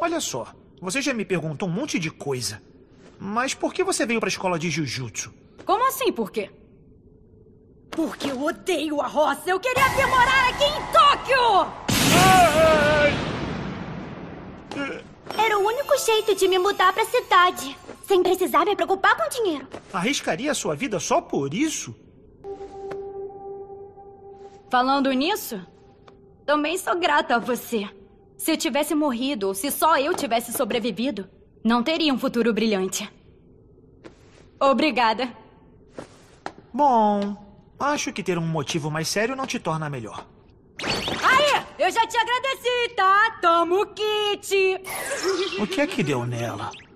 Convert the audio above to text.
Olha só, você já me perguntou um monte de coisa. Mas por que você veio pra escola de jiu-jitsu? Como assim, por quê? Porque eu odeio a roça! Eu queria vir morar aqui em Tóquio! Era o único jeito de me mudar pra cidade. Sem precisar me preocupar com dinheiro. Arriscaria a sua vida só por isso? Falando nisso, também sou grata a você. Se tivesse morrido ou se só eu tivesse sobrevivido, não teria um futuro brilhante. Obrigada. Bom, acho que ter um motivo mais sério não te torna melhor. Aí, eu já te agradeci, tá? Toma kit. O que é que deu nela?